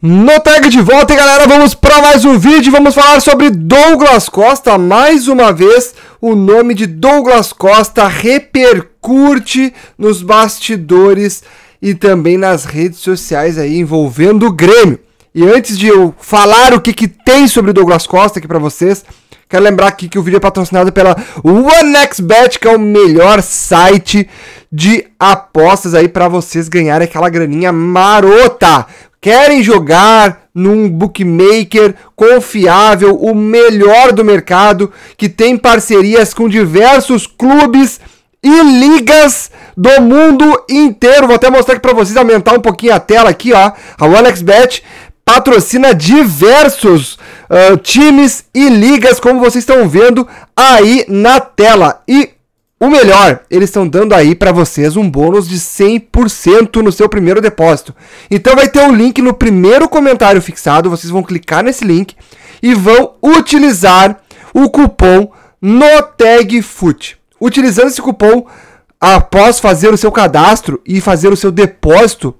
No tag de volta, galera, vamos para mais um vídeo. Vamos falar sobre Douglas Costa. Mais uma vez, o nome de Douglas Costa repercute nos bastidores e também nas redes sociais aí envolvendo o Grêmio. E antes de eu falar o que, que tem sobre Douglas Costa aqui para vocês, quero lembrar aqui que o vídeo é patrocinado pela OneXBet, que é o melhor site de apostas aí para vocês ganharem aquela graninha marota. Querem jogar num bookmaker confiável, o melhor do mercado, que tem parcerias com diversos clubes e ligas do mundo inteiro. Vou até mostrar aqui para vocês aumentar um pouquinho a tela aqui, ó. A OneXBet patrocina diversos uh, times e ligas, como vocês estão vendo aí na tela. E o melhor, eles estão dando aí para vocês um bônus de 100% no seu primeiro depósito. Então vai ter um link no primeiro comentário fixado, vocês vão clicar nesse link e vão utilizar o cupom NOTEGFUT. Utilizando esse cupom, após fazer o seu cadastro e fazer o seu depósito,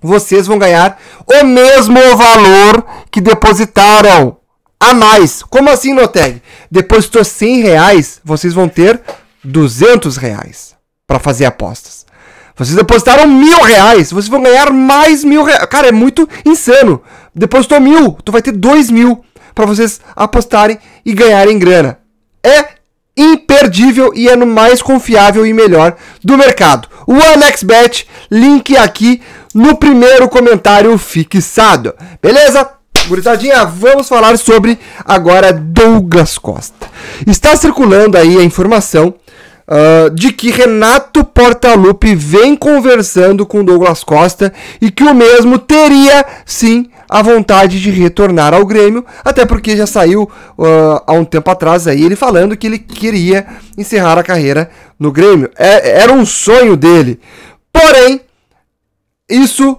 vocês vão ganhar o mesmo valor que depositaram a mais. Como assim, Noteg? Depositou 100 reais, vocês vão ter 200 reais para fazer apostas. Vocês depositaram mil reais, vocês vão ganhar mais mil reais. Cara, é muito insano. Depositou mil, tu vai ter dois mil para vocês apostarem e ganharem grana. É imperdível e é no mais confiável e melhor do mercado. O AmexBet, link aqui no primeiro comentário fixado. Beleza? Gurizadinha, vamos falar sobre agora Douglas Costa. Está circulando aí a informação Uh, de que Renato Portaluppi vem conversando com Douglas Costa e que o mesmo teria sim a vontade de retornar ao Grêmio, até porque já saiu uh, há um tempo atrás aí ele falando que ele queria encerrar a carreira no Grêmio. É, era um sonho dele. Porém, isso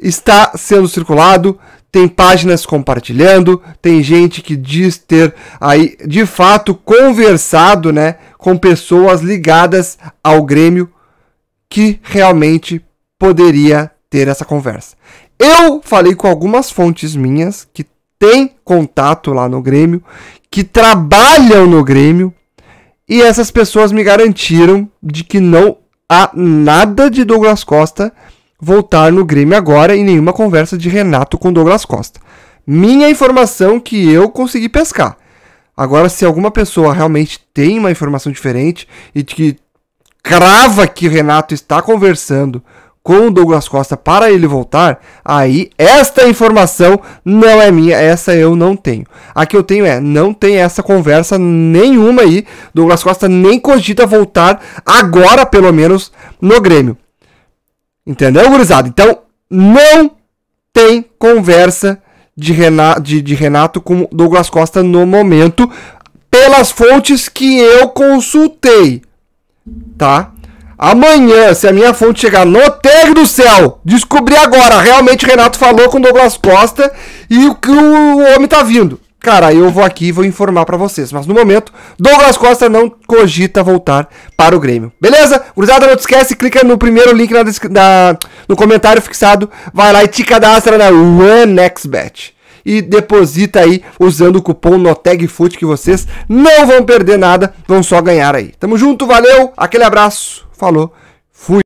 está sendo circulado, tem páginas compartilhando, tem gente que diz ter aí de fato conversado, né, com pessoas ligadas ao Grêmio que realmente poderia ter essa conversa. Eu falei com algumas fontes minhas que têm contato lá no Grêmio, que trabalham no Grêmio, e essas pessoas me garantiram de que não há nada de Douglas Costa voltar no Grêmio agora e nenhuma conversa de Renato com Douglas Costa. Minha informação que eu consegui pescar. Agora, se alguma pessoa realmente tem uma informação diferente e que crava que Renato está conversando com o Douglas Costa para ele voltar, aí esta informação não é minha, essa eu não tenho. A que eu tenho é, não tem essa conversa nenhuma aí. Douglas Costa nem cogita voltar agora, pelo menos, no Grêmio. Entendeu, gurizada? Então, não tem conversa de Renato, de, de Renato com Douglas Costa no momento, pelas fontes que eu consultei. Tá? Amanhã, se a minha fonte chegar no terra do céu, descobri agora, realmente Renato falou com Douglas Costa e o que o homem tá vindo. Cara, eu vou aqui e vou informar para vocês. Mas no momento, Douglas Costa não cogita voltar para o Grêmio. Beleza? Cruzada, não te esquece, clica no primeiro link na, na, no comentário fixado. Vai lá e te cadastra na OneXBet. E deposita aí usando o cupom NOTEGFUT que vocês não vão perder nada, vão só ganhar aí. Tamo junto, valeu, aquele abraço, falou.